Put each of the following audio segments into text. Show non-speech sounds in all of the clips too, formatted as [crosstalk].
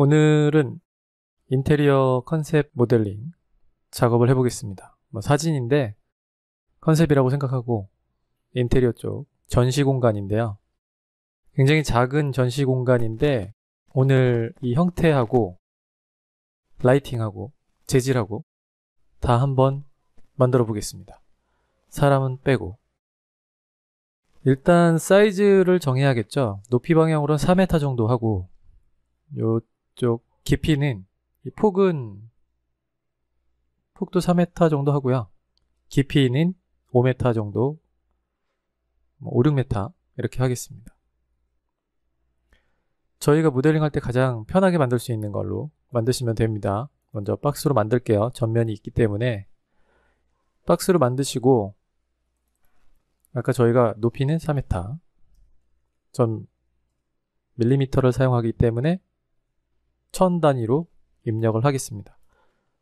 오늘은 인테리어 컨셉 모델링 작업을 해보겠습니다. 뭐 사진인데 컨셉이라고 생각하고 인테리어 쪽 전시 공간인데요. 굉장히 작은 전시 공간인데 오늘 이 형태하고 라이팅하고 재질하고 다 한번 만들어 보겠습니다. 사람은 빼고 일단 사이즈를 정해야겠죠. 높이 방향으로는 4m 정도 하고 요 이쪽 깊이는 이 폭은 폭도 4m 정도 하고요. 깊이는 5m 정도, 5, 뭐 6m 이렇게 하겠습니다. 저희가 모델링 할 때 가장 편하게 만들 수 있는 걸로 만드시면 됩니다. 먼저 박스로 만들게요. 전면이 있기 때문에 박스로 만드시고 아까 저희가 높이는 4m 전 밀리미터를 사용하기 때문에 천 단위로 입력을 하겠습니다.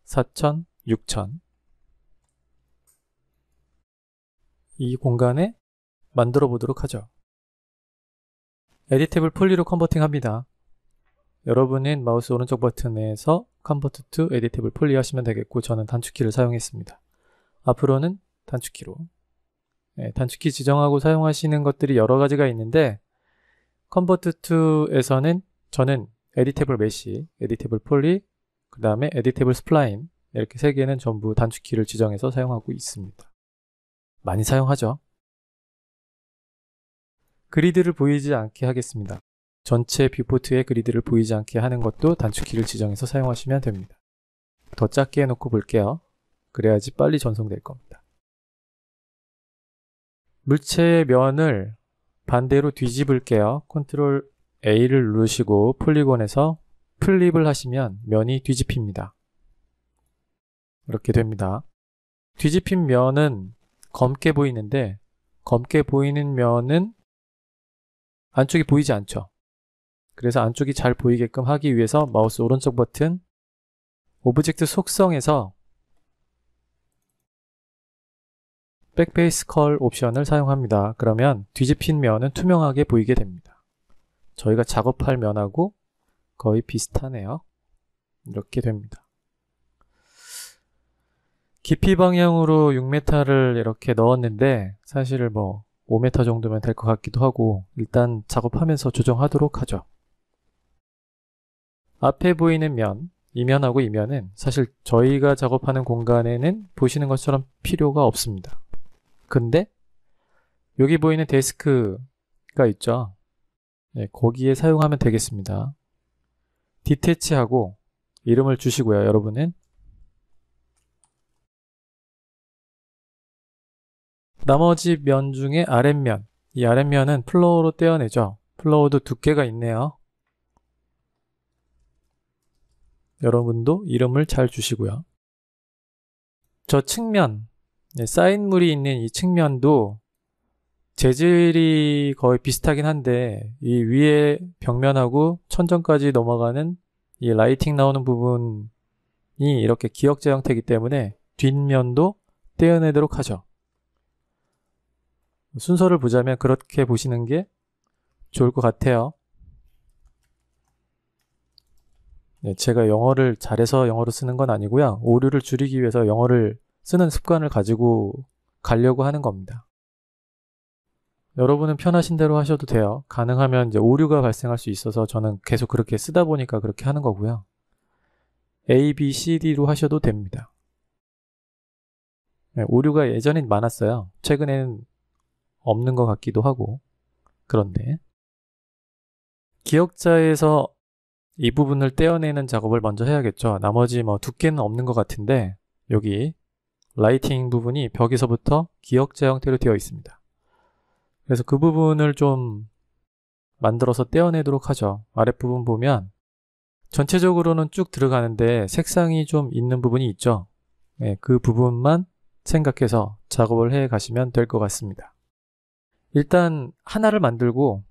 4천, 6천 이 공간에 만들어 보도록 하죠. 에디탭을 폴리로 컨버팅합니다. 여러분은 마우스 오른쪽 버튼에서 컨버트 투 에디탭을 폴리 하시면 되겠고 저는 단축키를 사용했습니다. 앞으로는 단축키로 네, 단축키 지정하고 사용하시는 것들이 여러 가지가 있는데 컨버트 투에서는 저는 에디테이블 메시, 에디테이블 폴리, 그 다음에 에디테이블 스플라인 이렇게 세 개는 전부 단축키를 지정해서 사용하고 있습니다. 많이 사용하죠. 그리드를 보이지 않게 하겠습니다. 전체 뷰포트의 그리드를 보이지 않게 하는 것도 단축키를 지정해서 사용하시면 됩니다. 더 작게 해놓고 볼게요. 그래야지 빨리 전송될 겁니다. 물체의 면을 반대로 뒤집을게요. 컨트롤 A를 누르시고 폴리곤에서 플립을 하시면 면이 뒤집힙니다. 이렇게 됩니다. 뒤집힌 면은 검게 보이는데 검게 보이는 면은 안쪽이 보이지 않죠. 그래서 안쪽이 잘 보이게끔 하기 위해서 마우스 오른쪽 버튼 오브젝트 속성에서 백페이스 컬 옵션을 사용합니다. 그러면 뒤집힌 면은 투명하게 보이게 됩니다. 저희가 작업할 면하고 거의 비슷하네요. 이렇게 됩니다. 깊이 방향으로 6m를 이렇게 넣었는데 사실 뭐 5m 정도면 될 것 같기도 하고 일단 작업하면서 조정하도록 하죠. 앞에 보이는 면, 이면하고 이면은 사실 저희가 작업하는 공간에는 보시는 것처럼 필요가 없습니다. 근데 여기 보이는 데스크가 있죠. 네, 거기에 사용하면 되겠습니다. 디테치하고 이름을 주시고요. 여러분은 나머지 면 중에 아랫면 이 아랫면은 플로우로 떼어내죠. 플로우도 두께가 있네요. 여러분도 이름을 잘 주시고요. 저 측면, 네, 쌓인 물이 있는 이 측면도 재질이 거의 비슷하긴 한데 이 위에 벽면하고 천정까지 넘어가는 이 라이팅 나오는 부분이 이렇게 기억자 형태이기 때문에 뒷면도 떼어내도록 하죠. 순서를 보자면 그렇게 보시는 게 좋을 것 같아요. 네, 제가 영어를 잘해서 영어로 쓰는 건 아니고요. 오류를 줄이기 위해서 영어를 쓰는 습관을 가지고 가려고 하는 겁니다. 여러분은 편하신 대로 하셔도 돼요. 가능하면 이제 오류가 발생할 수 있어서 저는 계속 그렇게 쓰다 보니까 그렇게 하는 거고요. A, B, C, D로 하셔도 됩니다. 네, 오류가 예전엔 많았어요. 최근에는 없는 것 같기도 하고 그런데 기억자에서 이 부분을 떼어내는 작업을 먼저 해야겠죠. 나머지 뭐 두께는 없는 것 같은데 여기 라이팅 부분이 벽에서부터 기억자 형태로 되어 있습니다. 그래서 그 부분을 좀 만들어서 떼어내도록 하죠. 아랫부분 보면 전체적으로는 쭉 들어가는데 색상이 좀 있는 부분이 있죠. 네, 그 부분만 생각해서 작업을 해 가시면 될 것 같습니다. 일단 하나를 만들고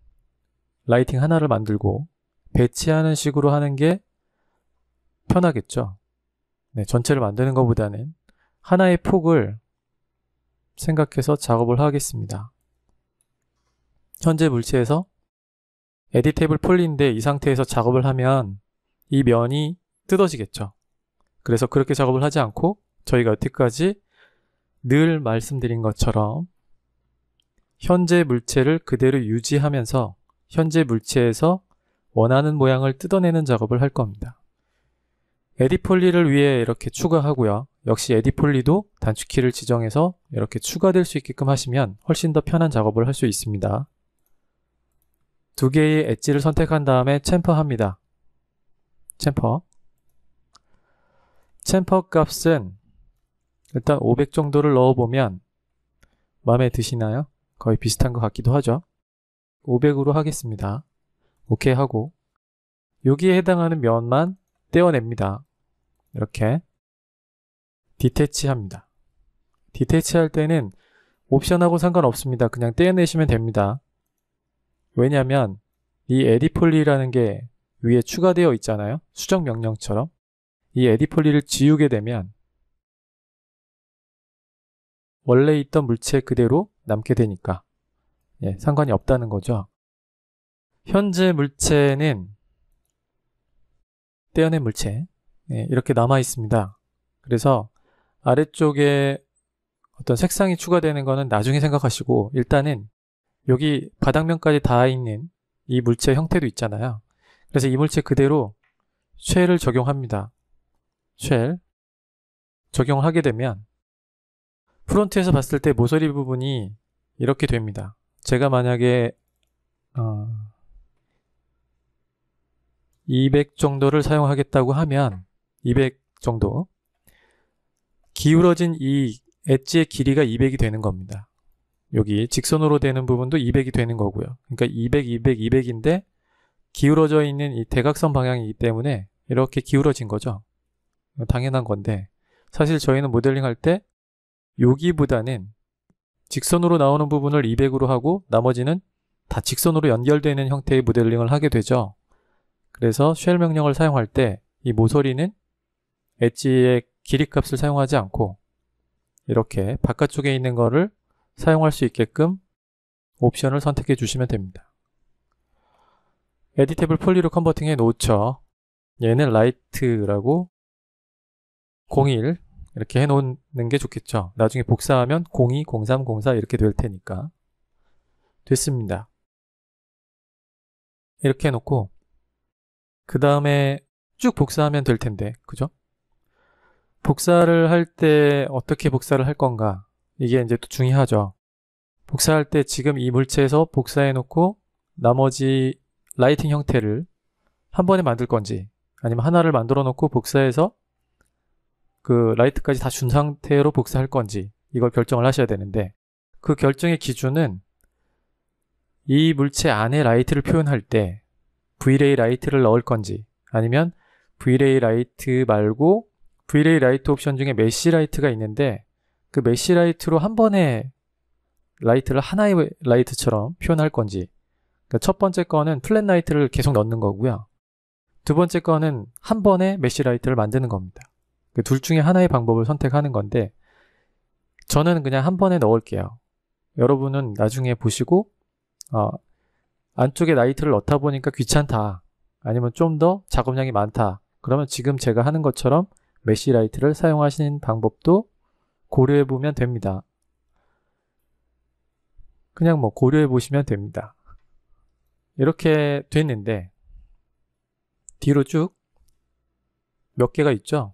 라이팅 하나를 만들고 배치하는 식으로 하는 게 편하겠죠. 네, 전체를 만드는 것보다는 하나의 폭을 생각해서 작업을 하겠습니다. 현재 물체에서 에디 테블폴리인데이 상태에서 작업을 하면 이 면이 뜯어지겠죠. 그래서 그렇게 작업을 하지 않고 저희가 여태까지 늘 말씀드린 것처럼 현재 물체를 그대로 유지하면서 현재 물체에서 원하는 모양을 뜯어내는 작업을 할 겁니다. 에디폴리를 위해 이렇게 추가하고요. 역시 에디폴리도 단축키를 지정해서 이렇게 추가될 수 있게끔 하시면 훨씬 더 편한 작업을 할 수 있습니다. 두 개의 엣지를 선택한 다음에 챔퍼합니다. 챔퍼 챔퍼 값은 일단 500 정도를 넣어보면 마음에 드시나요? 거의 비슷한 것 같기도 하죠. 500으로 하겠습니다. 오케이 하고 여기에 해당하는 면만 떼어냅니다. 이렇게 디테치합니다. 디테치할 때는 옵션하고 상관없습니다. 그냥 떼어내시면 됩니다. 왜냐면 이 에디폴리라는 게 위에 추가되어 있잖아요. 수정 명령처럼. 이 에디폴리를 지우게 되면 원래 있던 물체 그대로 남게 되니까 예, 상관이 없다는 거죠. 현재 물체는 떼어낸 물체 예, 이렇게 남아 있습니다. 그래서 아래쪽에 어떤 색상이 추가되는 거는 나중에 생각하시고 일단은 여기 바닥면까지 닿아 있는 이 물체 형태도 있잖아요. 그래서 이 물체 그대로 쉘을 적용합니다. 쉘 적용하게 을 되면 프론트에서 봤을 때 모서리 부분이 이렇게 됩니다. 제가 만약에 어, 200 정도를 사용하겠다고 하면 200 정도 기울어진 이 엣지의 길이가 200이 되는 겁니다. 여기 직선으로 되는 부분도 200이 되는 거고요. 그러니까 200, 200, 200인데 기울어져 있는 이 대각선 방향이기 때문에 이렇게 기울어진 거죠. 당연한 건데 사실 저희는 모델링 할 때 여기보다는 직선으로 나오는 부분을 200으로 하고 나머지는 다 직선으로 연결되는 형태의 모델링을 하게 되죠. 그래서 쉘 명령을 사용할 때 이 모서리는 엣지의 길이 값을 사용하지 않고 이렇게 바깥쪽에 있는 거를 사용할 수 있게끔 옵션을 선택해 주시면 됩니다. 에디테블 폴리로 컨버팅해 놓죠. 얘는 라이트라고 01 이렇게 해 놓는 게 좋겠죠. 나중에 복사하면 02, 03, 04 이렇게 될 테니까. 됐습니다. 이렇게 해놓고 그 다음에 쭉 복사하면 될 텐데, 그죠? 복사를 할 때 어떻게 복사를 할 건가? 이게 이제 또 중요하죠. 복사할 때 지금 이 물체에서 복사해 놓고 나머지 라이팅 형태를 한 번에 만들 건지 아니면 하나를 만들어 놓고 복사해서 그 라이트까지 다 준 상태로 복사할 건지 이걸 결정을 하셔야 되는데 그 결정의 기준은 이 물체 안에 라이트를 표현할 때 Vray 라이트를 넣을 건지 아니면 Vray 라이트 말고 Vray 라이트 옵션 중에 메쉬 라이트가 있는데 그 메쉬 라이트로 한 번에 라이트를 하나의 라이트처럼 표현할 건지 그러니까 첫 번째 거는 플랫 라이트를 계속 넣는 거고요. 두 번째 거는 한 번에 메쉬 라이트를 만드는 겁니다. 그둘 중에 하나의 방법을 선택하는 건데 저는 그냥 한 번에 넣을게요. 여러분은 나중에 보시고 어, 안쪽에 라이트를 넣다 보니까 귀찮다 아니면 좀 더 작업량이 많다 그러면 지금 제가 하는 것처럼 메쉬 라이트를 사용하시는 방법도 고려해 보면 됩니다. 그냥 뭐 고려해 보시면 됩니다. 이렇게 됐는데 뒤로 쭉 몇 개가 있죠?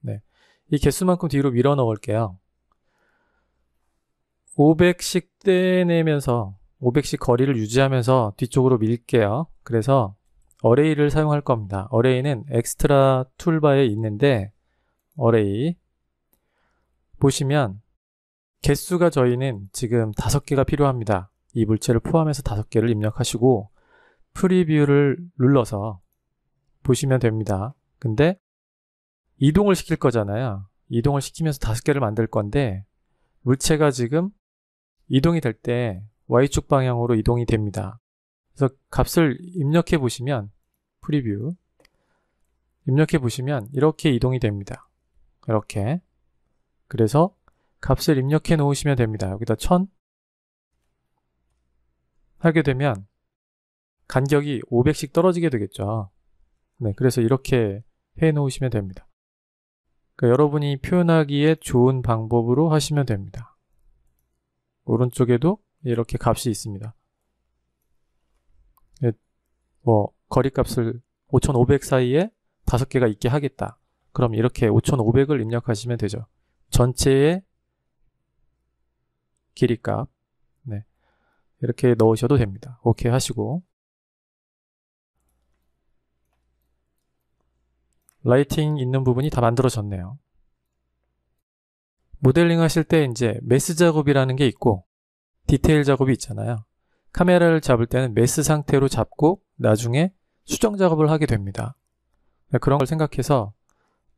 네. 이 개수만큼 뒤로 밀어 넣을게요. 500씩 떼내면서 500씩 거리를 유지하면서 뒤쪽으로 밀게요. 그래서 어레이를 사용할 겁니다. 어레이는 엑스트라 툴바에 있는데 어레이 보시면 개수가 저희는 지금 다섯 개가 필요합니다. 이 물체를 포함해서 다섯 개를 입력하시고 프리뷰를 눌러서 보시면 됩니다. 근데 이동을 시킬 거잖아요. 이동을 시키면서 다섯 개를 만들 건데 물체가 지금 이동이 될 때 y축 방향으로 이동이 됩니다. 그래서 값을 입력해 보시면 프리뷰 입력해 보시면 이렇게 이동이 됩니다. 이렇게 그래서 값을 입력해 놓으시면 됩니다. 여기다 1000 하게 되면 간격이 500씩 떨어지게 되겠죠. 네, 그래서 이렇게 해 놓으시면 됩니다. 그러니까 여러분이 표현하기에 좋은 방법으로 하시면 됩니다. 오른쪽에도 이렇게 값이 있습니다. 네, 뭐 거리값을 5500 사이에 5개가 있게 하겠다. 그럼 이렇게 5500을 입력하시면 되죠. 전체의 길이 값 네. 이렇게 넣으셔도 됩니다. 오케이 하시고 라이팅 있는 부분이 다 만들어졌네요. 모델링 하실 때 이제 메스 작업이라는 게 있고 디테일 작업이 있잖아요. 카메라를 잡을 때는 메스 상태로 잡고 나중에 수정 작업을 하게 됩니다. 네, 그런 걸 생각해서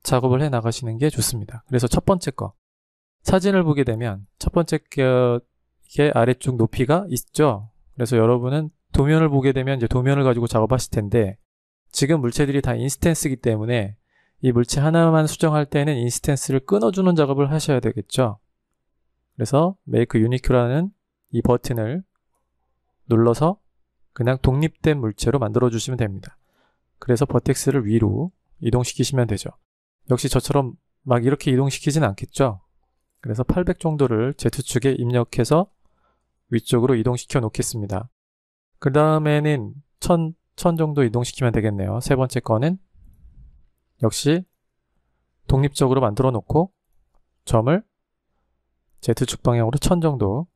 작업을 해 나가시는 게 좋습니다. 그래서 첫 번째 거 사진을 보게 되면 첫 번째 게 아래쪽 높이가 있죠. 그래서 여러분은 도면을 보게 되면 이제 도면을 가지고 작업하실 텐데 지금 물체들이 다인스텐스이기 때문에 이 물체 하나만 수정할 때는 인스텐스를 끊어주는 작업을 하셔야 되겠죠. 그래서 Make Unique라는 이 버튼을 눌러서 그냥 독립된 물체로 만들어 주시면 됩니다. 그래서 버텍스를 위로 이동시키시면 되죠. 역시 저처럼 막 이렇게 이동시키진 않겠죠 그래서 800 정도를 Z축에 입력해서 위쪽으로 이동시켜 놓겠습니다 그 다음에는 1000, 1000 정도 이동시키면 되겠네요 세 번째 거는 역시 독립적으로 만들어 놓고 점을 Z축 방향으로 1000 정도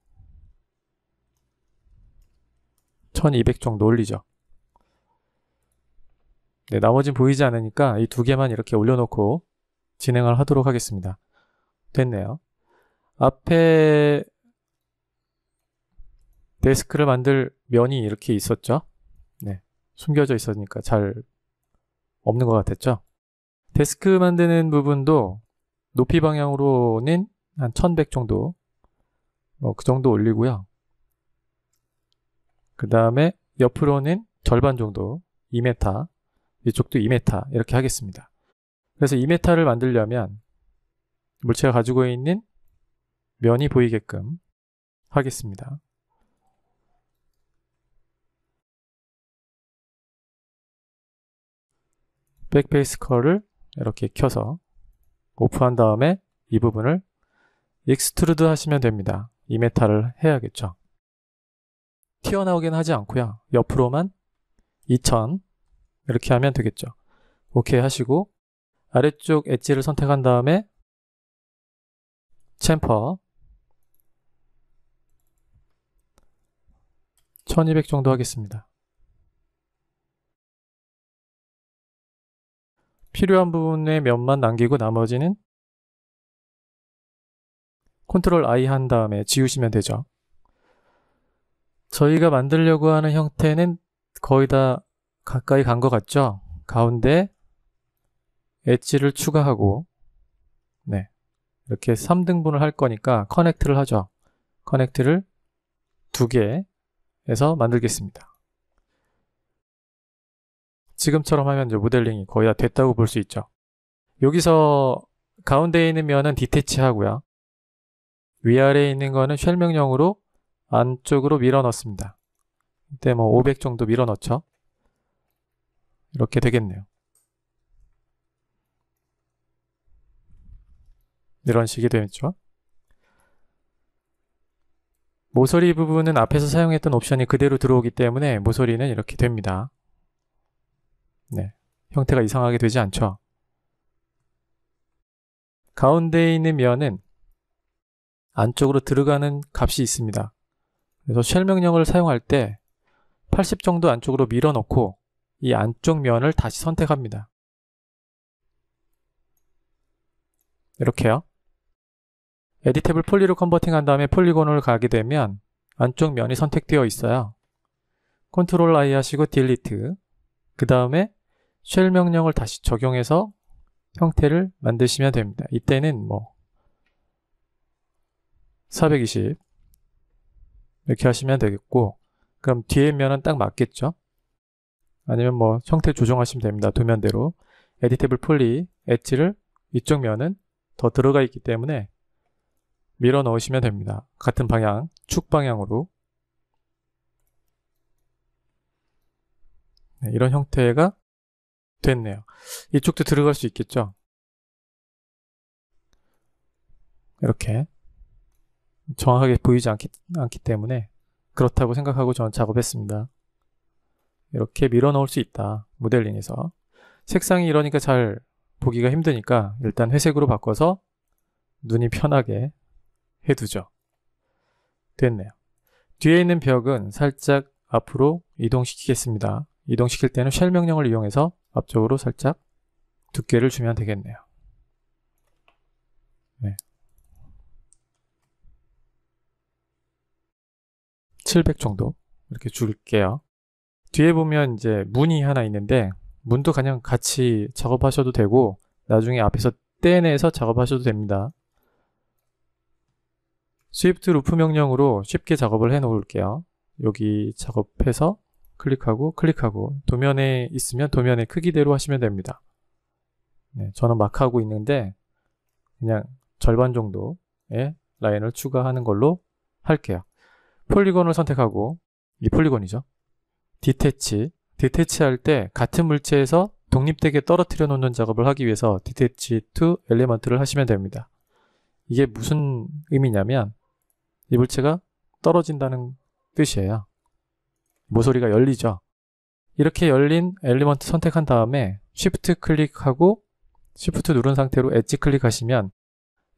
1200 정도 올리죠 네, 나머진 보이지 않으니까 이 두 개만 이렇게 올려놓고 진행을 하도록 하겠습니다. 됐네요. 앞에 데스크를 만들 면이 이렇게 있었죠. 네, 숨겨져 있었으니까 잘 없는 것 같았죠. 데스크 만드는 부분도 높이 방향으로는 한 1100 정도 뭐그 정도 올리고요. 그 다음에 옆으로는 절반 정도 2m 이쪽도 2메타 이렇게 하겠습니다. 그래서 2메타를 만들려면 물체가 가지고 있는 면이 보이게끔 하겠습니다. 백페이스 컬을 이렇게 켜서 오프한 다음에 이 부분을 익스트루드 하시면 됩니다. 2메타를 해야겠죠. 튀어나오긴 하지 않고요. 옆으로만 2000 이렇게 하면 되겠죠. 오케이 하시고 아래쪽 엣지를 선택한 다음에 챔퍼 1200 정도 하겠습니다. 필요한 부분의 면만 남기고 나머지는 컨트롤 I 한 다음에 지우시면 되죠. 저희가 만들려고 하는 형태는 거의 다 가까이 간 것 같죠? 가운데 엣지를 추가하고 네 이렇게 3등분을 할 거니까 커넥트를 하죠. 커넥트를 두개해서 만들겠습니다. 지금처럼 하면 이제 모델링이 거의 다 됐다고 볼 수 있죠. 여기서 가운데에 있는 면은 디테치 하고요. 위아래에 있는 거는 쉘 명령으로 안쪽으로 밀어 넣습니다. 이때 뭐 500 정도 밀어 넣죠. 이렇게 되겠네요. 이런 식이 되겠죠. 모서리 부분은 앞에서 사용했던 옵션이 그대로 들어오기 때문에 모서리는 이렇게 됩니다. 네, 형태가 이상하게 되지 않죠. 가운데에 있는 면은 안쪽으로 들어가는 값이 있습니다. 그래서 쉘 명령을 사용할 때 80 정도 안쪽으로 밀어넣고 이 안쪽 면을 다시 선택합니다. 이렇게요. 에디탭블 폴리로 컨버팅한 다음에 폴리곤을 가게 되면 안쪽 면이 선택되어 있어요. 컨트롤 I 하시고 딜리트 그 다음에 쉘 명령을 다시 적용해서 형태를 만드시면 됩니다. 이때는 뭐 420 이렇게 하시면 되겠고 그럼 뒤에 면은 딱 맞겠죠? 아니면 뭐 형태 조정하시면 됩니다. 도면대로 에디테블 폴리 엣지를 이쪽 면은 더 들어가 있기 때문에 밀어 넣으시면 됩니다. 같은 방향, 축 방향으로 네, 이런 형태가 됐네요. 이쪽도 들어갈 수 있겠죠? 이렇게 정확하게 보이지 않기, 않기 때문에 그렇다고 생각하고 저는 작업했습니다. 이렇게 밀어 넣을 수 있다 모델링에서 색상이 이러니까 잘 보기가 힘드니까 일단 회색으로 바꿔서 눈이 편하게 해두죠 됐네요 뒤에 있는 벽은 살짝 앞으로 이동시키겠습니다 이동시킬 때는 쉘 명령을 이용해서 앞쪽으로 살짝 두께를 주면 되겠네요 네. 700 정도 이렇게 줄게요 뒤에 보면 이제 문이 하나 있는데 문도 그냥 같이 작업하셔도 되고 나중에 앞에서 떼내서 작업하셔도 됩니다. 스위프트 루프 명령으로 쉽게 작업을 해 놓을게요. 여기 작업해서 클릭하고 클릭하고 도면에 있으면 도면의 크기대로 하시면 됩니다. 네, 저는 막 하고 있는데 그냥 절반 정도의 라인을 추가하는 걸로 할게요. 폴리곤을 선택하고 이 폴리곤이죠. 디테치 디테치할 때 같은 물체에서 독립되게 떨어뜨려 놓는 작업을 하기 위해서 디테치 투 엘리먼트를 하시면 됩니다 이게 무슨 의미냐면 이 물체가 떨어진다는 뜻이에요 모서리가 열리죠 이렇게 열린 엘리먼트 선택한 다음에 쉬프트 클릭하고 쉬프트 누른 상태로 엣지 클릭하시면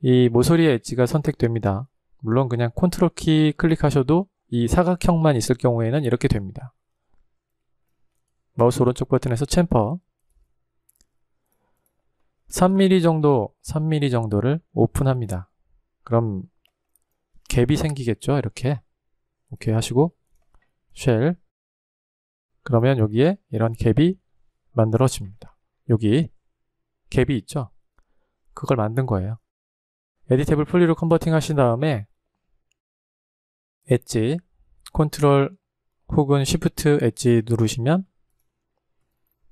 이 모서리의 엣지가 선택됩니다 물론 그냥 컨트롤 키 클릭하셔도 이 사각형만 있을 경우에는 이렇게 됩니다 마우스 오른쪽 버튼에서 챔퍼 3mm 정도 3mm 정도를 오픈합니다 그럼 갭이 생기겠죠 이렇게 오케이 하시고 쉘 그러면 여기에 이런 갭이 만들어집니다 여기 갭이 있죠 그걸 만든 거예요 에디테블 풀리로 컨버팅 하신 다음에 엣지 컨트롤 혹은 시프트 엣지 누르시면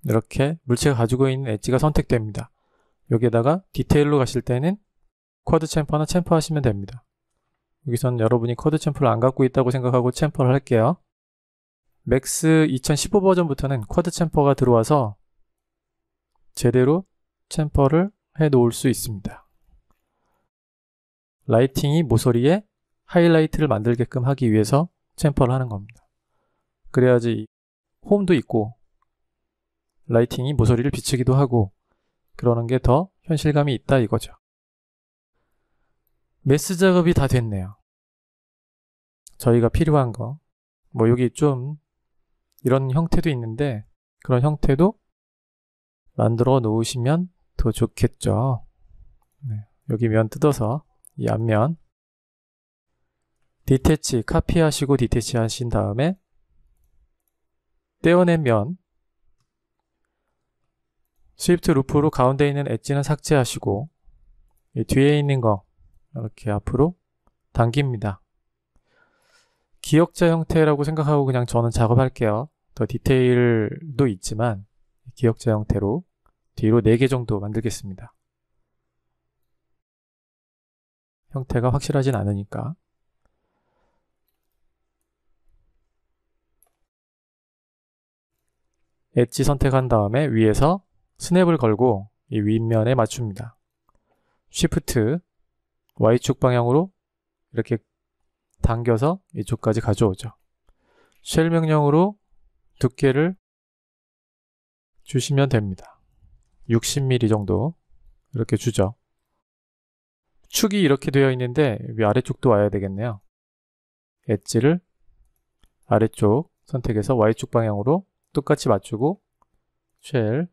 이렇게 물체가 가지고 있는 엣지가 선택됩니다. 여기에다가 디테일로 가실 때는 쿼드 챔퍼나 챔퍼 하시면 됩니다. 여기서는 여러분이 쿼드 챔퍼를 안 갖고 있다고 생각하고 챔퍼를 할게요. 맥스 2015 버전부터는 쿼드 챔퍼가 들어와서 제대로 챔퍼를 해 놓을 수 있습니다. 라이팅이 모서리에 하이라이트를 만들게끔 하기 위해서 챔퍼를 하는 겁니다. 그래야지 홈도 있고 라이팅이 모서리를 비추기도 하고 그러는 게 더 현실감이 있다 이거죠. 메스 작업이 다 됐네요. 저희가 필요한 거. 뭐 여기 좀 이런 형태도 있는데 그런 형태도 만들어 놓으시면 더 좋겠죠. 네, 여기 면 뜯어서 이 앞면 디테치 카피하시고 디테치 하신 다음에 떼어낸 면 스위프트 루프로 가운데 있는 엣지는 삭제하시고 뒤에 있는 거 이렇게 앞으로 당깁니다. 기억자 형태라고 생각하고 그냥 저는 작업할게요. 더 디테일도 있지만 기억자 형태로 뒤로 4개 정도 만들겠습니다. 형태가 확실하진 않으니까 엣지 선택한 다음에 위에서 스냅을 걸고 이 윗면에 맞춥니다. 쉬프트 Y축 방향으로 이렇게 당겨서 이쪽까지 가져오죠. 쉘 명령으로 두께를 주시면 됩니다. 60mm 정도 이렇게 주죠. 축이 이렇게 되어 있는데 위 아래쪽도 와야 되겠네요. 엣지를 아래쪽 선택해서 Y축 방향으로 똑같이 맞추고 쉘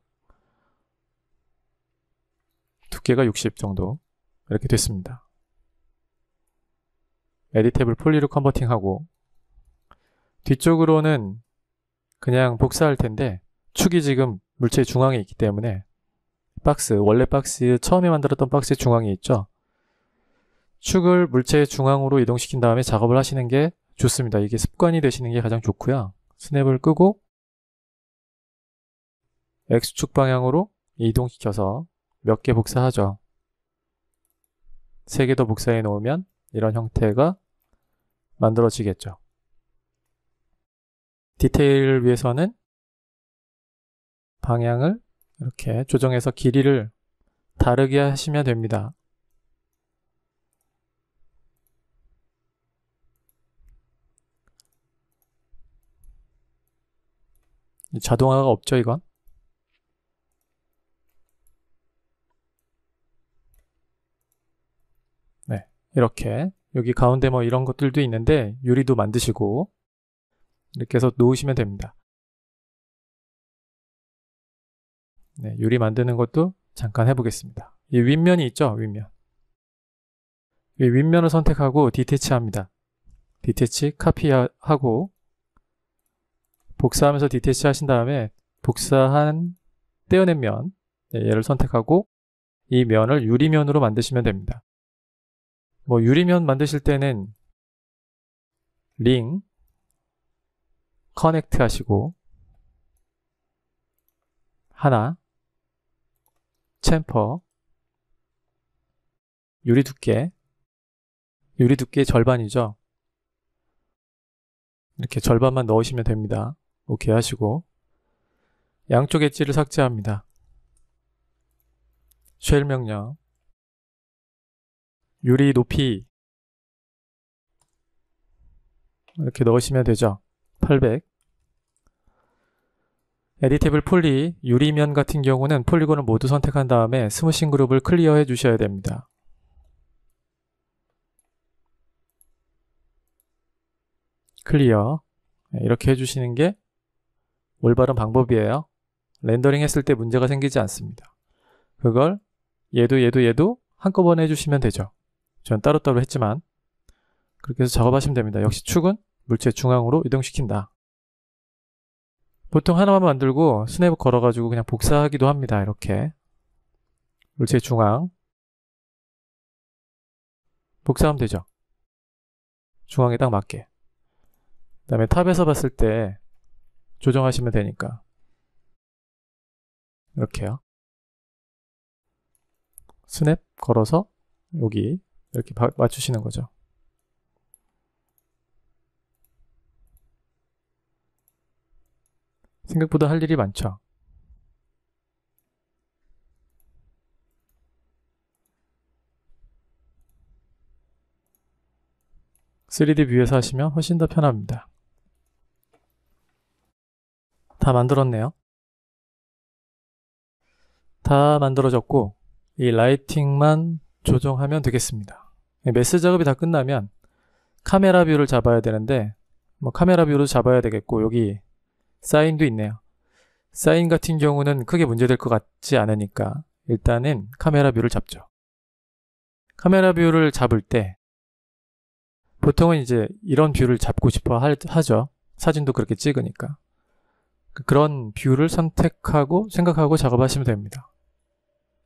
두께가 60 정도 이렇게 됐습니다. 에디 테블 폴리로 컨버팅하고 뒤쪽으로는 그냥 복사할 텐데 축이 지금 물체 중앙에 있기 때문에 박스, 원래 박스, 처음에 만들었던 박스의 중앙에 있죠. 축을 물체의 중앙으로 이동시킨 다음에 작업을 하시는 게 좋습니다. 이게 습관이 되시는 게 가장 좋고요. 스냅을 끄고 X축 방향으로 이동시켜서 몇개 복사하죠. 세개도 복사해 놓으면 이런 형태가 만들어지겠죠. 디테일을 위해서는 방향을 이렇게 조정해서 길이를 다르게 하시면 됩니다. 자동화가 없죠 이건 이렇게 여기 가운데 뭐 이런 것들도 있는데 유리도 만드시고 이렇게 해서 놓으시면 됩니다. 네, 유리 만드는 것도 잠깐 해보겠습니다. 이 윗면이 있죠? 윗면. 이 윗면을 선택하고 디테치합니다. 디테치 카피하고 복사하면서 디테치 하신 다음에 복사한 떼어낸 면 네, 얘를 선택하고 이 면을 유리면으로 만드시면 됩니다. 뭐 유리면 만드실 때는 링 커넥트 하시고 하나 챔퍼 유리 두께 유리 두께의 절반이죠 이렇게 절반만 넣으시면 됩니다 오케이 하시고 양쪽 엣지를 삭제합니다 쉘 명령 유리 높이 이렇게 넣으시면 되죠. 800 에디티블 폴리, 유리면 같은 경우는 폴리곤을 모두 선택한 다음에 스무싱 그룹을 클리어해 주셔야 됩니다. 클리어 네, 이렇게 해주시는 게 올바른 방법이에요. 렌더링 했을 때 문제가 생기지 않습니다. 그걸 얘도 얘도 얘도 한꺼번에 해주시면 되죠. 저는 따로따로 했지만 그렇게 해서 작업하시면 됩니다. 역시 축은 물체 중앙으로 이동시킨다. 보통 하나만 만들고 스냅 걸어가지고 그냥 복사하기도 합니다. 이렇게 물체 중앙 복사하면 되죠. 중앙에 딱 맞게 그 다음에 탑에서 봤을 때 조정하시면 되니까 이렇게요. 스냅 걸어서 여기 이렇게 바, 맞추시는 거죠. 생각보다 할 일이 많죠. (3D) 뷰에서 하시면 훨씬 더 편합니다 다 만들었네요 다 만들어졌고 이 라이팅만 조정하면 되겠습니다 매스 예, 작업이 다 끝나면 카메라 뷰를 잡아야 되는데 뭐 카메라 뷰로 잡아야 되겠고 여기 사인도 있네요. 사인 같은 경우는 크게 문제될 것 같지 않으니까 일단은 카메라 뷰를 잡죠. 카메라 뷰를 잡을 때 보통은 이제 이런 뷰를 잡고 싶어 하죠. 사진도 그렇게 찍으니까. 그, 그런 뷰를 선택하고 생각하고 작업하시면 됩니다.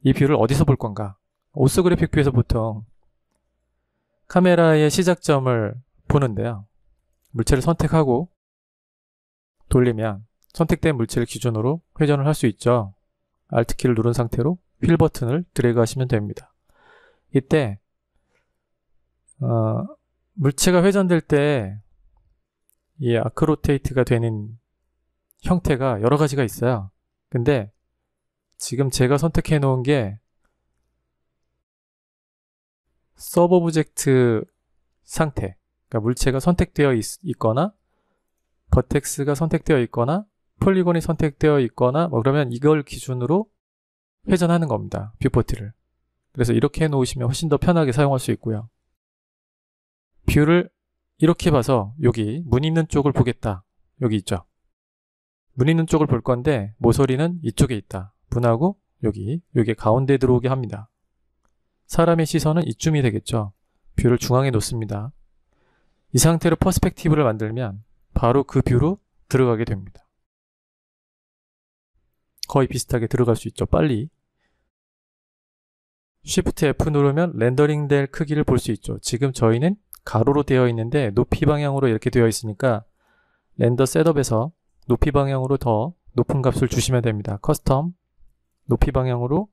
이 뷰를 어디서 볼 건가? 오스그래픽 뷰에서 보통 카메라의 시작점을 보는데요. 물체를 선택하고 돌리면 선택된 물체를 기준으로 회전을 할 수 있죠. Alt키를 누른 상태로 휠 버튼을 드래그 하시면 됩니다. 이때 어, 물체가 회전될 때 이 아크로테이트가 되는 형태가 여러 가지가 있어요. 근데 지금 제가 선택해 놓은 게 서브오브젝트 상태 그러니까 물체가 선택되어 있, 거나 버텍스가 선택되어 있거나 폴리곤이 선택되어 있거나 뭐 그러면 이걸 기준으로 회전하는 겁니다 뷰포트를 그래서 이렇게 해놓으시면 훨씬 더 편하게 사용할 수 있고요 뷰를 이렇게 봐서 여기 문 있는 쪽을 보겠다 여기 있죠 문 있는 쪽을 볼 건데 모서리는 이쪽에 있다 문하고 여기 여기 가운데 들어오게 합니다 사람의 시선은 이쯤이 되겠죠. 뷰를 중앙에 놓습니다. 이 상태로 퍼스펙티브를 만들면 바로 그 뷰로 들어가게 됩니다. 거의 비슷하게 들어갈 수 있죠. 빨리. Shift F 누르면 렌더링 될 크기를 볼 수 있죠. 지금 저희는 가로로 되어 있는데 높이 방향으로 이렇게 되어 있으니까 렌더 셋업에서 높이 방향으로 더 높은 값을 주시면 됩니다. 커스텀 높이 방향으로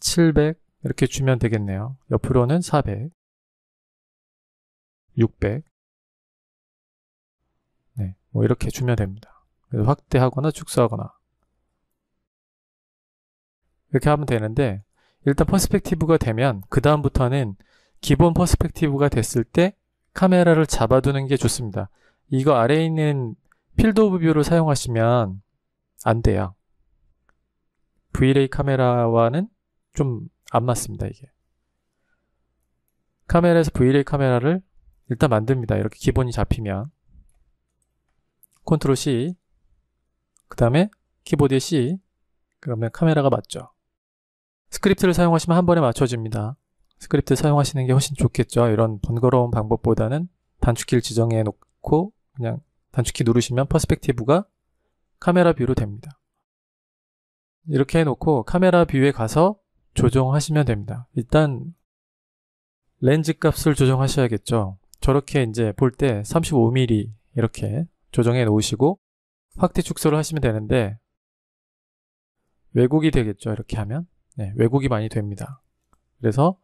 700 이렇게 주면 되겠네요. 옆으로는 400, 600 네, 뭐 이렇게 주면 됩니다. 확대하거나 축소하거나 이렇게 하면 되는데 일단 퍼스펙티브가 되면 그 다음부터는 기본 퍼스펙티브가 됐을 때 카메라를 잡아두는 게 좋습니다. 이거 아래에 있는 필드 오브 뷰를 사용하시면 안 돼요. V-ray 카메라와는 좀안 맞습니다, 이게. 카메라에서 v r a 카메라를 일단 만듭니다. 이렇게 기본이 잡히면. 컨트롤 C, 그 다음에 키보드의 C, 그러면 카메라가 맞죠. 스크립트를 사용하시면 한 번에 맞춰집니다. 스크립트 사용하시는 게 훨씬 좋겠죠. 이런 번거로운 방법보다는 단축키를 지정해 놓고 그냥 단축키 누르시면 퍼스펙티브가 카메라 뷰로 됩니다. 이렇게 해놓고 카메라 뷰에 가서 조정하시면 됩니다. 일단 렌즈 값을 조정하셔야겠죠. 저렇게 이제 볼 때 35mm 이렇게 조정해 놓으시고 확대 축소를 하시면 되는데 왜곡이 되겠죠. 이렇게 하면 네, 왜곡이 많이 됩니다. 그래서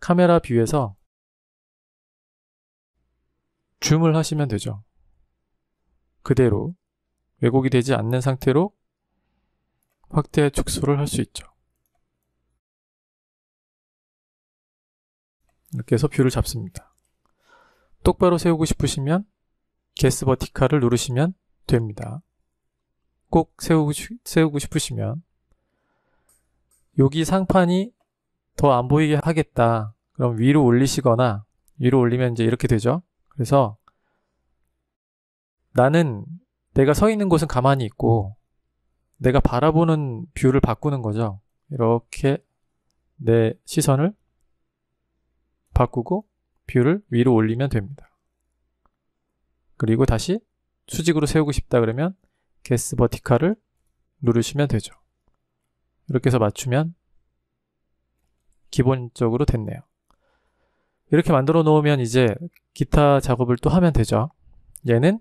카메라 뷰에서 줌을 하시면 되죠. 그대로 왜곡이 되지 않는 상태로 확대 축소를 할 수 있죠. 이렇게 해서 뷰를 잡습니다. 똑바로 세우고 싶으시면 게스 버티칼을 누르시면 됩니다. 꼭 세우고, 세우고 싶으시면 여기 상판이 더 안 보이게 하겠다. 그럼 위로 올리시거나 위로 올리면 이제 이렇게 되죠. 그래서 나는 내가 서 있는 곳은 가만히 있고 내가 바라보는 뷰를 바꾸는 거죠. 이렇게 내 시선을 바꾸고 뷰를 위로 올리면 됩니다. 그리고 다시 수직으로 세우고 싶다 그러면 게스 버티컬을 누르시면 되죠. 이렇게 해서 맞추면 기본적으로 됐네요. 이렇게 만들어 놓으면 이제 기타 작업을 또 하면 되죠. 얘는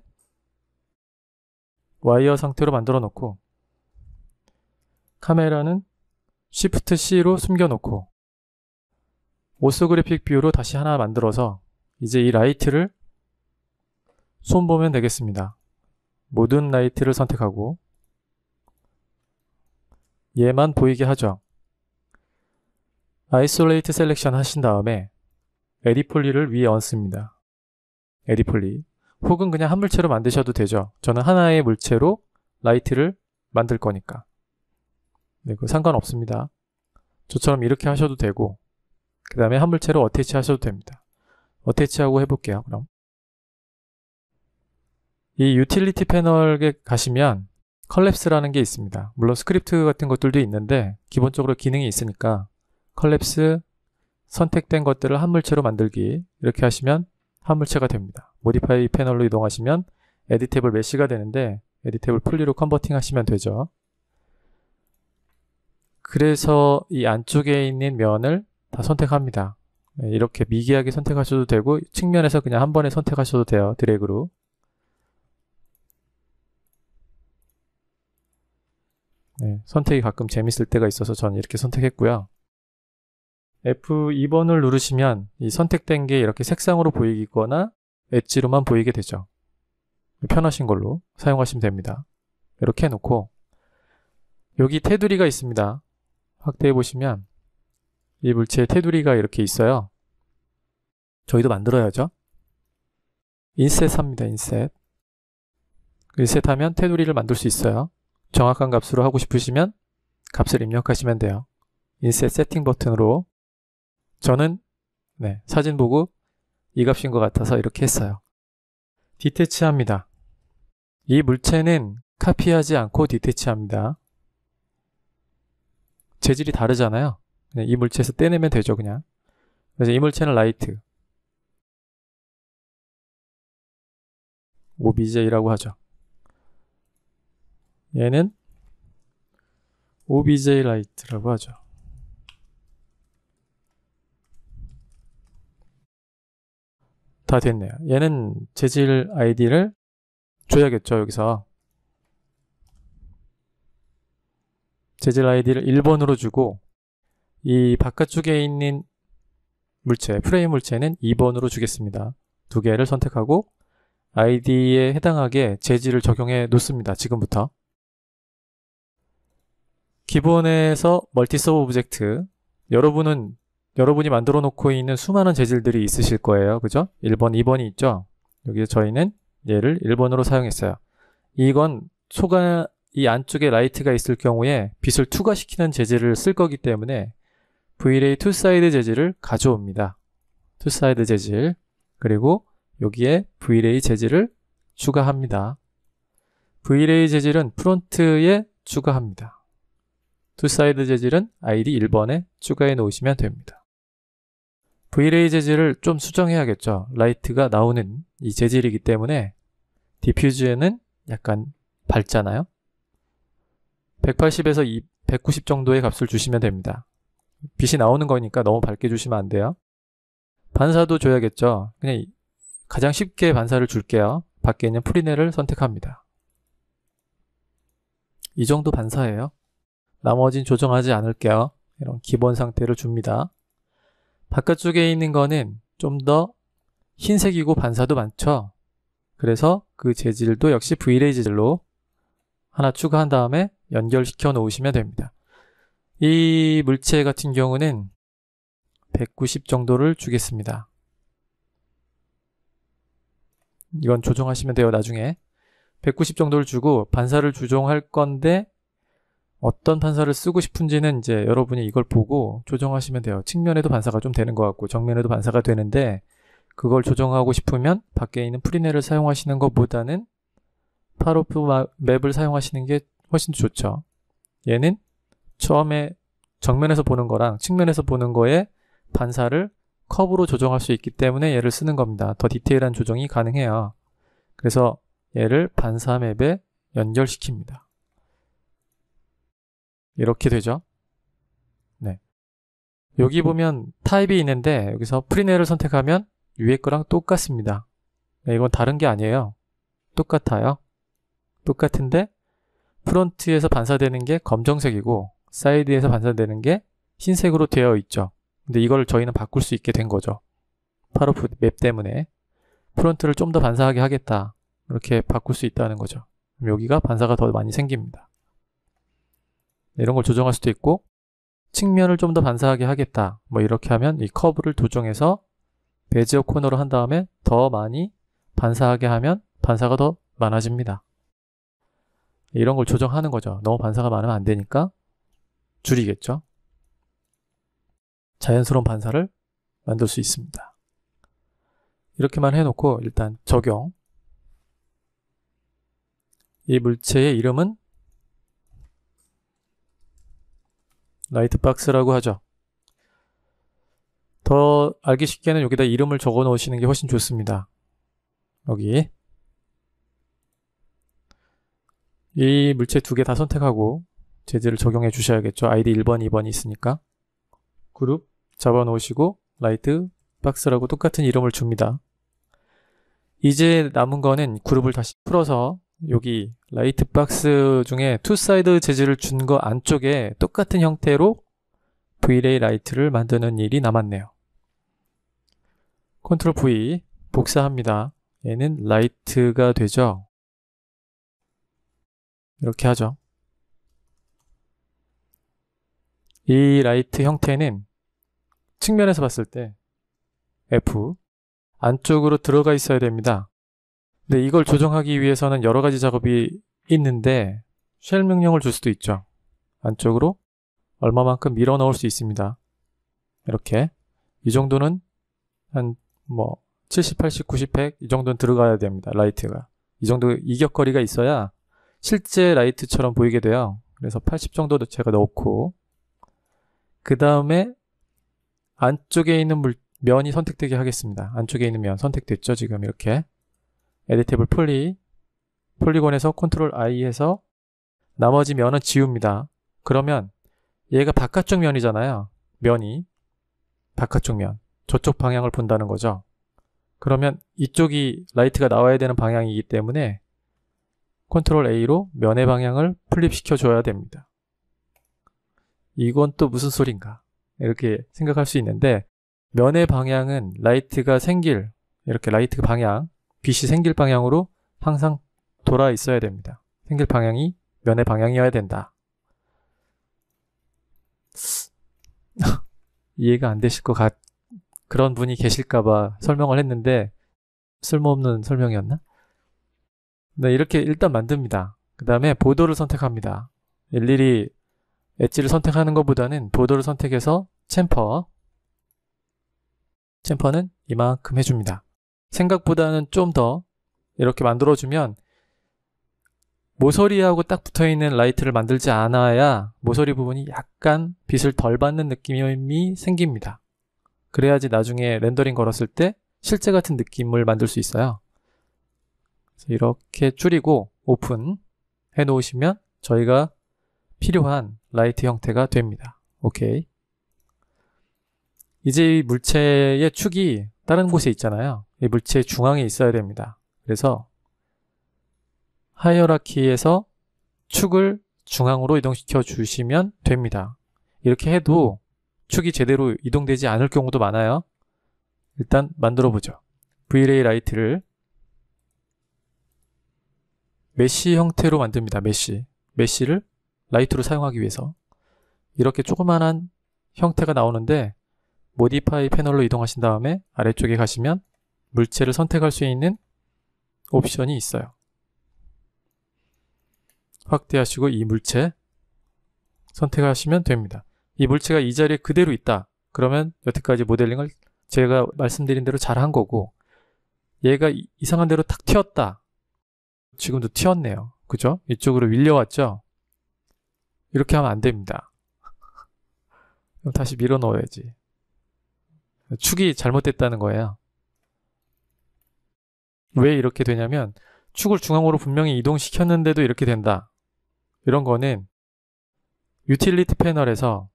와이어 상태로 만들어 놓고 카메라는 Shift C로 숨겨 놓고 오스그래픽 뷰로 다시 하나 만들어서 이제 이 라이트를 손 보면 되겠습니다. 모든 라이트를 선택하고 얘만 보이게 하죠. 아이솔레이트 셀렉션 하신 다음에 에디폴리를 위에 얹습니다. 에디폴리 혹은 그냥 한 물체로 만드셔도 되죠. 저는 하나의 물체로 라이트를 만들 거니까. 네, 상관없습니다. 저처럼 이렇게 하셔도 되고 그 다음에 화물차로 어태치 하셔도 됩니다. 어태치하고 해볼게요. 그럼 이 유틸리티 패널에 가시면 컬랩스라는 게 있습니다. 물론 스크립트 같은 것들도 있는데 기본적으로 기능이 있으니까 컬랩스 선택된 것들을 한 물체로 만들기 이렇게 하시면 한 물체가 됩니다. 모디파이 패널로 이동하시면 에디테블 메시가 되는데 에디테블 풀리로 컨버팅 하시면 되죠. 그래서 이 안쪽에 있는 면을 다 선택합니다. 네, 이렇게 미개하게 선택하셔도 되고 측면에서 그냥 한 번에 선택하셔도 돼요. 드래그로. 네, 선택이 가끔 재밌을 때가 있어서 저는 이렇게 선택했고요. F2번을 누르시면 이 선택된 게 이렇게 색상으로 보이거나 엣지로만 보이게 되죠. 편하신 걸로 사용하시면 됩니다. 이렇게 해놓고 여기 테두리가 있습니다. 확대해 보시면 이 물체의 테두리가 이렇게 있어요. 저희도 만들어야죠. 인셋 합니다. 인셋. 인셋 하면 테두리를 만들 수 있어요. 정확한 값으로 하고 싶으시면 값을 입력하시면 돼요. 인셋 세팅 버튼으로 저는 네, 사진 보고 이 값인 것 같아서 이렇게 했어요. 디테치합니다. 이 물체는 카피하지 않고 디테치합니다. 재질이 다르잖아요. 이 물체에서 떼내면 되죠 그냥 그래서 이 물체는 라이트 OBJ라고 하죠 얘는 OBJ 라이트라고 하죠 다 됐네요 얘는 재질 아이디를 줘야겠죠 여기서 재질 아이디를 1번으로 주고 이 바깥쪽에 있는 물체, 프레임 물체는 2번으로 주겠습니다. 두 개를 선택하고 ID에 해당하게 재질을 적용해 놓습니다. 지금부터. 기본에서 멀티 서브 오브젝트 여러분은 여러분이 만들어 놓고 있는 수많은 재질들이 있으실 거예요. 그죠? 1번, 2번이 있죠? 여기 저희는 얘를 1번으로 사용했어요. 이건 소가 이 안쪽에 라이트가 있을 경우에 빛을 투과시키는 재질을 쓸 거기 때문에 Vray 투사이드 재질을 가져옵니다. 투사이드 재질 그리고 여기에 Vray 재질을 추가합니다. Vray 재질은 프론트에 추가합니다. 투사이드 재질은 ID 1번에 추가해 놓으시면 됩니다. Vray 재질을 좀 수정해야겠죠. 라이트가 나오는 이 재질이기 때문에 디퓨즈에는 약간 밝잖아요. 180에서 190 정도의 값을 주시면 됩니다. 빛이 나오는 거니까 너무 밝게 주시면 안 돼요. 반사도 줘야겠죠. 그냥 가장 쉽게 반사를 줄게요. 밖에 있는 프리넬을 선택합니다. 이 정도 반사예요. 나머진 조정하지 않을게요. 이런 기본 상태를 줍니다. 바깥쪽에 있는 거는 좀 더 흰색이고 반사도 많죠. 그래서 그 재질도 역시 V레이 재질로 하나 추가한 다음에 연결시켜 놓으시면 됩니다. 이 물체 같은 경우는 190 정도를 주겠습니다. 이건 조정하시면 돼요, 나중에. 190 정도를 주고 반사를 조정할 건데 어떤 반사를 쓰고 싶은지는 이제 여러분이 이걸 보고 조정하시면 돼요. 측면에도 반사가 좀 되는 것 같고 정면에도 반사가 되는데 그걸 조정하고 싶으면 밖에 있는 프리넬을 사용하시는 것보다는 파로프 맵을 사용하시는 게 훨씬 좋죠. 얘는 처음에 정면에서 보는 거랑 측면에서 보는 거에 반사를 컵으로 조정할 수 있기 때문에 얘를 쓰는 겁니다. 더 디테일한 조정이 가능해요. 그래서 얘를 반사맵에 연결시킵니다. 이렇게 되죠. 네. 여기 보면 타입이 있는데 여기서 프리넬을 선택하면 위에 거랑 똑같습니다. 네, 이건 다른 게 아니에요. 똑같아요. 똑같은데 프론트에서 반사되는 게 검정색이고 사이드에서 반사되는 게 흰색으로 되어 있죠. 근데 이걸 저희는 바꿀 수 있게 된 거죠. 바로 맵 때문에 프론트를 좀 더 반사하게 하겠다. 이렇게 바꿀 수 있다는 거죠. 여기가 반사가 더 많이 생깁니다. 네, 이런 걸 조정할 수도 있고 측면을 좀 더 반사하게 하겠다. 뭐 이렇게 하면 이 커브를 조정해서 베지어 코너로 한 다음에 더 많이 반사하게 하면 반사가 더 많아집니다. 네, 이런 걸 조정하는 거죠. 너무 반사가 많으면 안 되니까 줄이겠죠. 자연스러운 반사를 만들 수 있습니다. 이렇게만 해놓고 일단 적용 이 물체의 이름은 라이트박스라고 하죠. 더 알기 쉽게는 여기다 이름을 적어 놓으시는 게 훨씬 좋습니다. 여기 이 물체 두 개 다 선택하고 재지를 적용해 주셔야겠죠. 아이디 1번, 2번이 있으니까. 그룹 잡아놓으시고 라이트 박스라고 똑같은 이름을 줍니다. 이제 남은 거는 그룹을 다시 풀어서 여기 라이트 박스 중에 투사이드 재질을 준 거 안쪽에 똑같은 형태로 Vray 라이트를 만드는 일이 남았네요. 컨트롤 V 복사합니다. 얘는 라이트가 되죠. 이렇게 하죠. 이 라이트 형태는 측면에서 봤을 때 F 안쪽으로 들어가 있어야 됩니다. 근데 이걸 조정하기 위해서는 여러 가지 작업이 있는데 쉘 명령을 줄 수도 있죠. 안쪽으로 얼마만큼 밀어 넣을 수 있습니다. 이렇게 이 정도는 한 뭐 70, 80, 90, 100이 정도는 들어가야 됩니다. 라이트가 이 정도 이격거리가 있어야 실제 라이트처럼 보이게 돼요. 그래서 80 정도도 제가 넣고 그 다음에 안쪽에 있는 물, 면이 선택되게 하겠습니다. 안쪽에 있는 면 선택됐죠? 지금 이렇게 에디테이블 폴리 폴리곤에서 컨트롤 I 해서 나머지 면은 지웁니다. 그러면 얘가 바깥쪽 면이잖아요. 면이 바깥쪽 면 저쪽 방향을 본다는 거죠. 그러면 이쪽이 라이트가 나와야 되는 방향이기 때문에 컨트롤 A로 면의 방향을 플립시켜 줘야 됩니다. 이건 또 무슨 소린가 이렇게 생각할 수 있는데 면의 방향은 라이트가 생길 이렇게 라이트 방향 빛이 생길 방향으로 항상 돌아 있어야 됩니다. 생길 방향이 면의 방향이어야 된다. [laughs] 이해가 안 되실 것 같, 그런 분이 계실까봐 설명을 했는데, 쓸모없는 설명이었나? 네, 이렇게 일단 만듭니다. 그 다음에 보도를 선택합니다. 일일이 엣지를 선택하는 것보다는 도어를 선택해서 챔퍼 챔퍼는 이만큼 해줍니다. 생각보다는 좀 더 이렇게 만들어주면 모서리하고 딱 붙어있는 라이트를 만들지 않아야 모서리 부분이 약간 빛을 덜 받는 느낌이 생깁니다. 그래야지 나중에 렌더링 걸었을 때 실제 같은 느낌을 만들 수 있어요. 이렇게 줄이고 오픈 해놓으시면 저희가 필요한 라이트 형태가 됩니다. 오케이. 이제 이 물체의 축이 다른 곳에 있잖아요. 이 물체의 중앙에 있어야 됩니다. 그래서 하이어라키에서 축을 중앙으로 이동시켜 주시면 됩니다. 이렇게 해도 축이 제대로 이동되지 않을 경우도 많아요. 일단 만들어 보죠. Vray 라이트를 메쉬 형태로 만듭니다. 메쉬. 메쉬를 라이트로 사용하기 위해서 이렇게 조그만한 형태가 나오는데 모디파이 패널로 이동하신 다음에 아래쪽에 가시면 물체를 선택할 수 있는 옵션이 있어요. 확대하시고 이 물체 선택하시면 됩니다. 이 물체가 이 자리에 그대로 있다. 그러면 여태까지 모델링을 제가 말씀드린 대로 잘 한 거고 얘가 이상한 대로 탁 튀었다. 지금도 튀었네요. 그죠? 이쪽으로 밀려왔죠? 이렇게 하면 안 됩니다. 그럼 다시 밀어 넣어야지. 축이 잘못됐다는 거예요. 왜 이렇게 되냐면 축을 중앙으로 분명히 이동시켰는데도 이렇게 된다. 이런 거는 유틸리티 패널에서